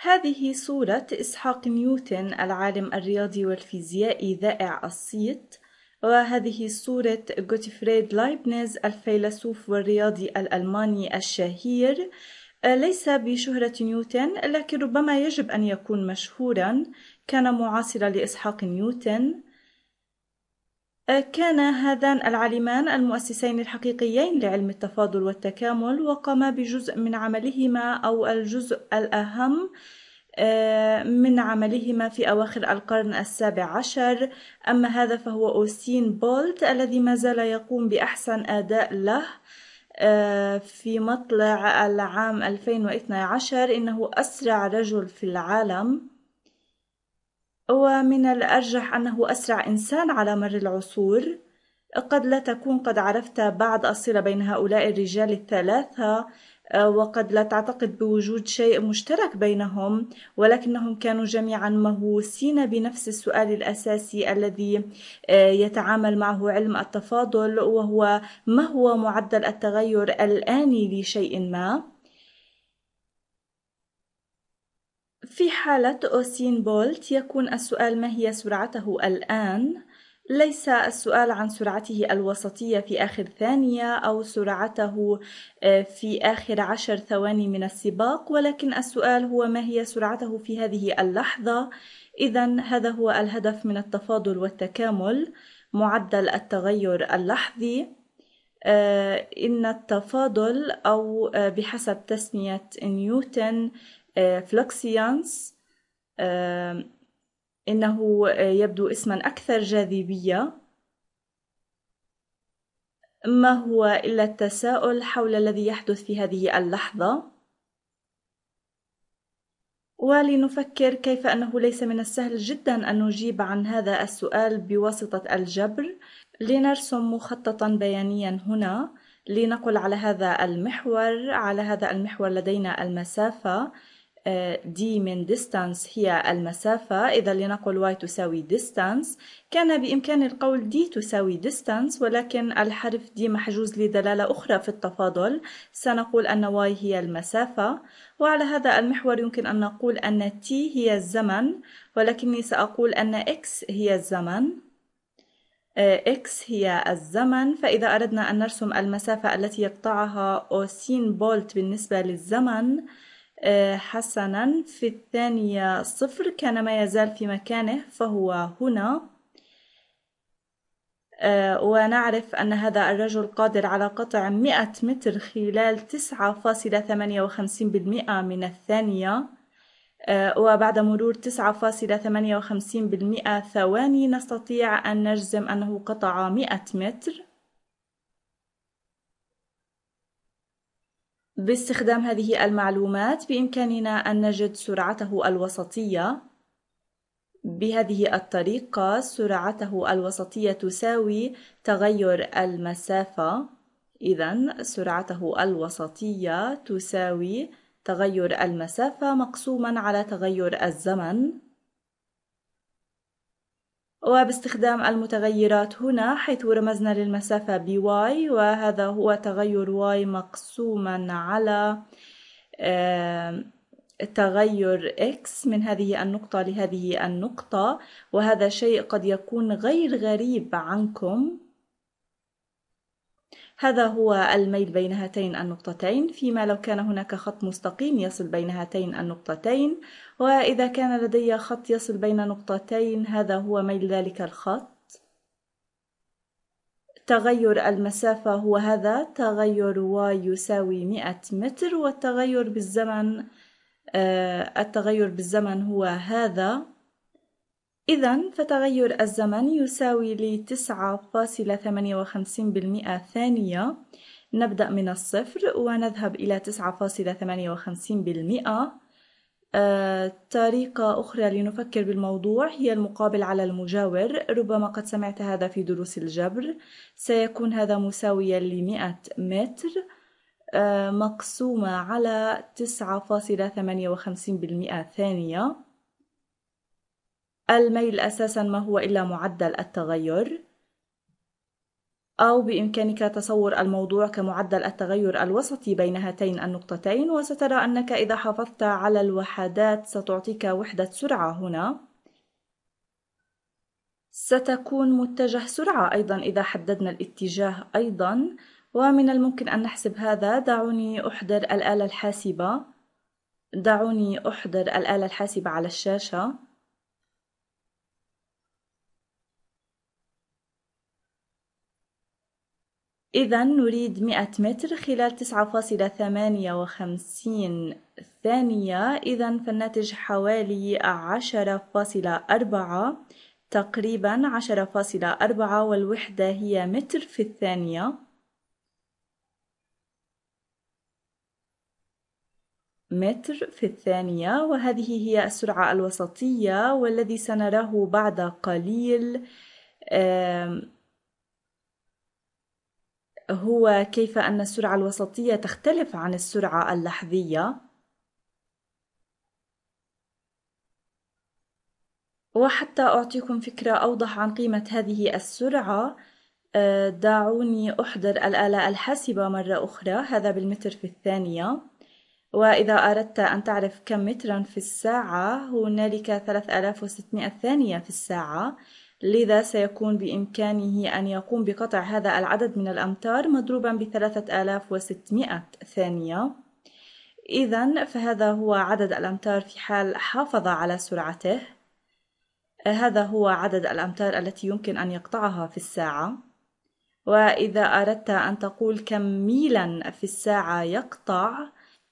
هذه صورة إسحاق نيوتن العالم الرياضي والفيزيائي ذائع الصيت وهذه صورة غوتفريد لايبنز الفيلسوف والرياضي الألماني الشهير آه، ليس بشهرة نيوتن لكن ربما يجب أن يكون مشهورا كان معاصرا لإسحاق نيوتن كان هذان العالمان المؤسسين الحقيقيين لعلم التفاضل والتكامل وقاما بجزء من عملهما أو الجزء الأهم آه، من عملهما في أواخر القرن السابع عشر أما هذا فهو أوستين بولت الذي ما زال يقوم بأحسن أداء له آه، في مطلع العام 2012 إنه أسرع رجل في العالم ومن الأرجح أنه أسرع إنسان على مر العصور قد لا تكون قد عرفت بعد الصلة بين هؤلاء الرجال الثلاثة وقد لا تعتقد بوجود شيء مشترك بينهم ولكنهم كانوا جميعا مهووسين بنفس السؤال الاساسي الذي آه، يتعامل معه علم التفاضل وهو ما هو معدل التغير الاني لشيء ما في حالة أوسين بولت يكون السؤال ما هي سرعته الآن؟ ليس السؤال عن سرعته الوسطية في آخر ثانية أو سرعته آه، في آخر عشر ثواني من السباق ولكن السؤال هو ما هي سرعته في هذه اللحظة إذا هذا هو الهدف من التفاضل والتكامل معدل التغير اللحظي آه، إن التفاضل أو آه، بحسب تسمية نيوتن آه، فلوكسيانس آه، إنه آه، يبدو اسما أكثر جاذبية ما هو إلا التساؤل حول الذي يحدث في هذه اللحظة ولنفكر كيف أنه ليس من السهل جدا أن نجيب عن هذا السؤال بواسطة الجبر لنرسم مخططا بيانيا هنا لنقل على هذا المحور على هذا المحور لدينا المسافة دي من distance هي المسافة إذا لنقل y تساوي distance كان بإمكان القول دي تساوي distance ولكن الحرف دي محجوز لدلالة أخرى في التفاضل سنقول أن y هي المسافة وعلى هذا المحور يمكن أن نقول أن t هي الزمن ولكني سأقول أن x هي الزمن آه، x هي الزمن فإذا أردنا أن نرسم المسافة التي يقطعها أوسين بولت بالنسبة للزمن آه، حسنا في الثانية صفر كان ما يزال في مكانه فهو هنا آه، ونعرف أن هذا الرجل قادر على قطع 100 متر خلال 9.58% من الثانية آه، وبعد مرور 9.58% ثواني نستطيع أن نجزم أنه قطع 100 متر باستخدام هذه المعلومات بإمكاننا أن نجد سرعته الوسطية بهذه الطريقة سرعته الوسطية تساوي تغير المسافة إذا سرعته الوسطية تساوي تغير المسافة مقسوما على تغير الزمن وباستخدام المتغيرات هنا حيث رمزنا للمسافة بـ y وهذا هو تغير y مقسوما على تغير x من هذه النقطة لهذه النقطة وهذا شيء قد يكون غير غريب عنكم هذا هو الميل بين هاتين النقطتين فيما لو كان هناك خط مستقيم يصل بين هاتين النقطتين وإذا كان لدي خط يصل بين نقطتين هذا هو ميل ذلك الخط تغير المسافة هو هذا تغير y يساوي 100 متر والتغير بالزمن آه، التغير بالزمن هو هذا إذا فتغير الزمن يساوي لي تسعة فاصلة ثمانية وخمسين بالمئة ثانية نبدأ من الصفر ونذهب إلى تسعة فاصلة ثمانية وخمسين بالمئة آه، طريقة أخرى لنفكر بالموضوع هي المقابل على المجاور ربما قد سمعت هذا في دروس الجبر سيكون هذا مساويا لمئة متر آه، مقسومة على تسعة فاصلة ثمانية وخمسين بالمئة ثانية الميل أساسا ما هو إلا معدل التغير أو بإمكانك تصور الموضوع كمعدل التغير الوسطي بين هاتين النقطتين وسترى أنك إذا حافظت على الوحدات ستعطيك وحدة سرعة هنا ستكون متجه سرعة أيضا إذا حددنا الاتجاه أيضا ومن الممكن أن نحسب هذا دعوني أحضر الآلة الحاسبة دعوني أحضر الآلة الحاسبة على الشاشة إذا نريد 100 متر خلال 9.58 ثانية إذا فالناتج حوالي 10.4 تقريبا 10.4 والوحدة هي متر في الثانية متر في الثانية وهذه هي السرعة الوسطية والذي سنراه بعد قليل هو كيف أن السرعة الوسطية تختلف عن السرعة اللحظية وحتى أعطيكم فكرة أوضح عن قيمة هذه السرعة آه، دعوني أحضر الآلة الحاسبة مرة أخرى هذا بالمتر في الثانية وإذا أردت أن تعرف كم مترا في الساعة هنالك 3600 ثانية في الساعة لذا سيكون بإمكانه أن يقوم بقطع هذا العدد من الأمتار مضروبا بثلاثة آلاف وستمائة ثانية إذا فهذا هو عدد الأمتار في حال حافظ على سرعته هذا هو عدد الأمتار التي يمكن أن يقطعها في الساعة وإذا أردت أن تقول كم ميلا في الساعة يقطع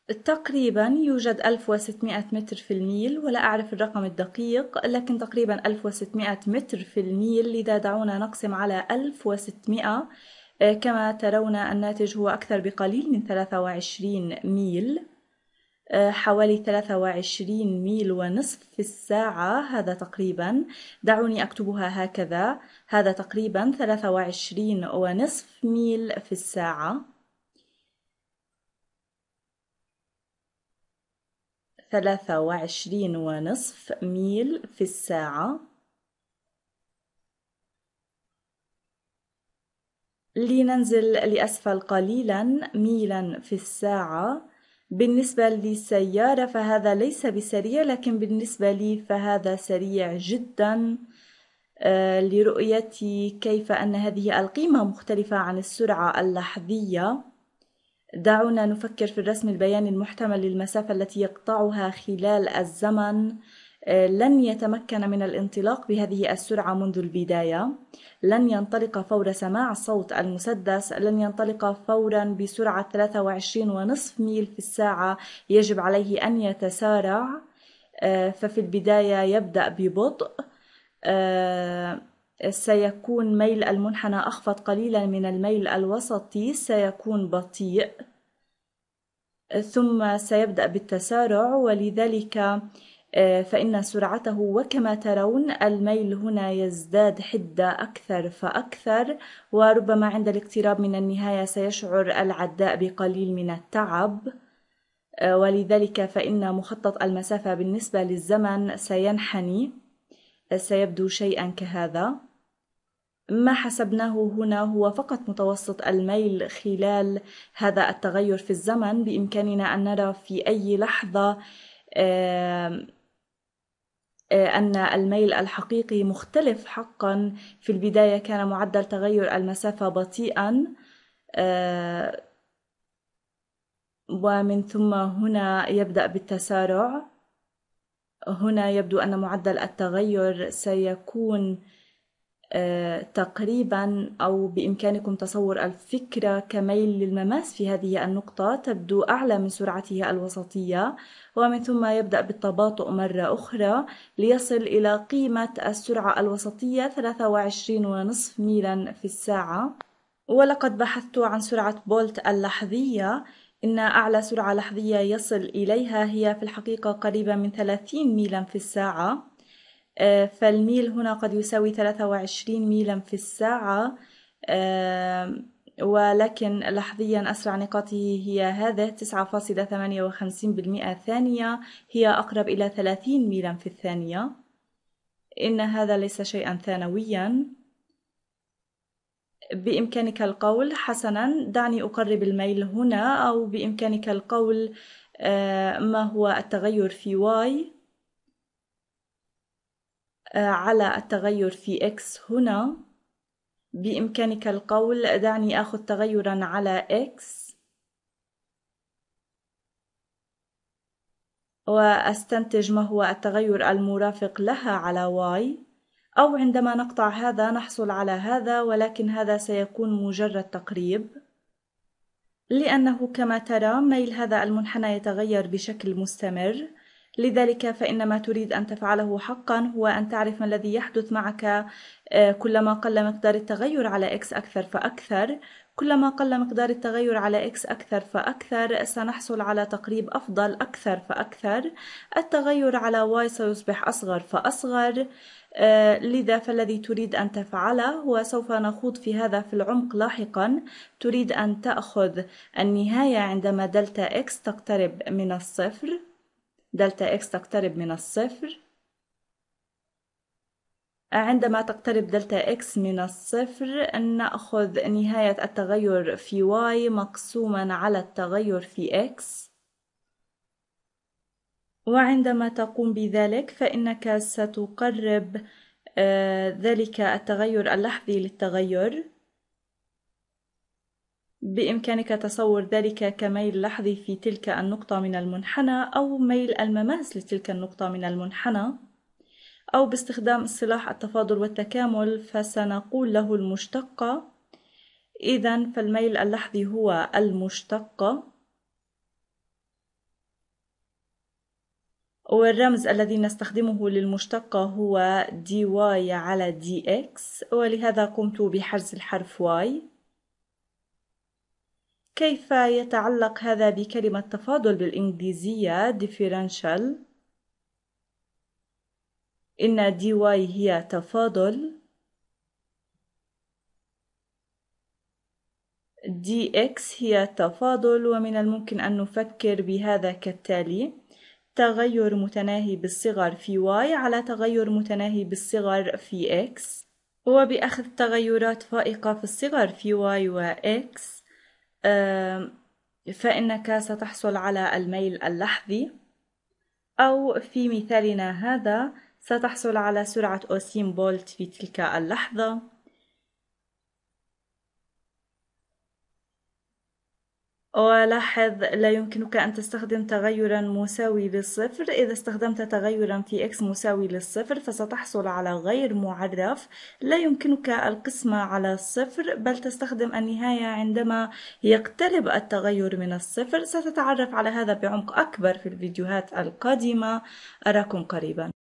تقريبا يوجد 1600 متر في الميل ولا أعرف الرقم الدقيق لكن تقريبا 1600 متر في الميل لذا دعونا نقسم على 1600 آه، كما ترون الناتج هو أكثر بقليل من 23 ميل آه، حوالي 23 ميل ونصف في الساعة هذا تقريبا دعوني أكتبها هكذا هذا تقريبا 23 ونصف ميل في الساعة ثلاثة وعشرين ونصف ميل في الساعة لننزل لأسفل قليلا ميلا في الساعة بالنسبة للسيارة فهذا ليس بسريع لكن بالنسبة لي فهذا سريع جدا آه، لرؤيتي كيف أن هذه القيمة مختلفة عن السرعة اللحظية دعونا نفكر في الرسم البياني المحتمل للمسافة التي يقطعها خلال الزمن آه، لن يتمكن من الانطلاق بهذه السرعة منذ البداية لن ينطلق فور سماع صوت المسدس لن ينطلق فورا بسرعة 23.5 ميل في الساعة يجب عليه أن يتسارع آه، ففي البداية يبدأ ببطء آه، سيكون ميل المنحنى أخفض قليلا من الميل الوسطي سيكون بطيء ثم سيبدأ بالتسارع ولذلك آه، فإن سرعته وكما ترون الميل هنا يزداد حدة أكثر فأكثر وربما عند الاقتراب من النهاية سيشعر العداء بقليل من التعب آه، ولذلك فإن مخطط المسافة بالنسبة للزمن سينحني آه، سيبدو شيئا كهذا ما حسبناه هنا هو فقط متوسط الميل خلال هذا التغير في الزمن بإمكاننا أن نرى في أي لحظة آه، آه، أن الميل الحقيقي مختلف حقا في البداية كان معدل تغير المسافة بطيئا آه، ومن ثم هنا يبدأ بالتسارع هنا يبدو أن معدل التغير سيكون آه، تقريبا أو بإمكانكم تصور الفكرة كميل للمماس في هذه النقطة تبدو أعلى من سرعتها الوسطية ومن ثم يبدأ بالتباطؤ مرة أخرى ليصل إلى قيمة السرعة الوسطية 23.5 ميلا في الساعة ولقد بحثت عن سرعة بولت اللحظية إن أعلى سرعة لحظية يصل إليها هي في الحقيقة قريبة من 30 ميلا في الساعة آه، فالميل هنا قد يساوي 23 ميلا في الساعة آه، ولكن لحظيا أسرع نقاطه هي هذا 9.58% ثانية هي أقرب إلى 30 ميلا في الثانية إن هذا ليس شيئا ثانويا بإمكانك القول حسنا دعني أقرب الميل هنا أو بإمكانك القول آه، ما هو التغير في واي آه، على التغير في x هنا بإمكانك القول دعني آخذ تغيرا على x وأستنتج ما هو التغير المرافق لها على y أو عندما نقطع هذا نحصل على هذا ولكن هذا سيكون مجرد تقريب لأنه كما ترى ميل هذا المنحنى يتغير بشكل مستمر لذلك فإن ما تريد أن تفعله حقا هو أن تعرف ما الذي يحدث معك آه، كلما قل مقدار التغير على إكس أكثر فأكثر كلما قل مقدار التغير على إكس أكثر فأكثر سنحصل على تقريب أفضل أكثر فأكثر التغير على واي سيصبح أصغر فأصغر آه، لذا فالذي تريد أن تفعله هو سوف نخوض في هذا في العمق لاحقا تريد أن تأخذ النهاية عندما دلتا إكس تقترب من الصفر دلتا إكس تقترب من الصفر عندما تقترب دلتا إكس من الصفر نأخذ نهاية التغير في واي مقسوما على التغير في إكس وعندما تقوم بذلك فإنك ستقرب آه، ذلك التغير اللحظي للتغير بإمكانك تصور ذلك كميل لحظي في تلك النقطة من المنحنى أو ميل المماس لتلك النقطة من المنحنى أو باستخدام اصطلاح التفاضل والتكامل فسنقول له المشتقة إذا فالميل اللحظي هو المشتقة والرمز الذي نستخدمه للمشتقة هو dy على dx ولهذا قمت بحرز الحرف y كيف يتعلق هذا بكلمة تفاضل بالإنجليزية differential؟ إن دي واي هي تفاضل دي إكس هي تفاضل ومن الممكن أن نفكر بهذا كالتالي تغير متناهي بالصغر في واي على تغير متناهي بالصغر في إكس وبأخذ تغيرات فائقة في الصغر في واي وإكس فإنك ستحصل على الميل اللحظي أو في مثالنا هذا ستحصل على سرعة أوسين بولت في تلك اللحظة ولاحظ لا يمكنك أن تستخدم تغيرا مساوي للصفر إذا استخدمت تغيرا في x مساوي للصفر فستحصل على غير معرف لا يمكنك القسمة على الصفر بل تستخدم النهاية عندما يقترب التغير من الصفر ستتعرف على هذا بعمق أكبر في الفيديوهات القادمة أراكم قريبا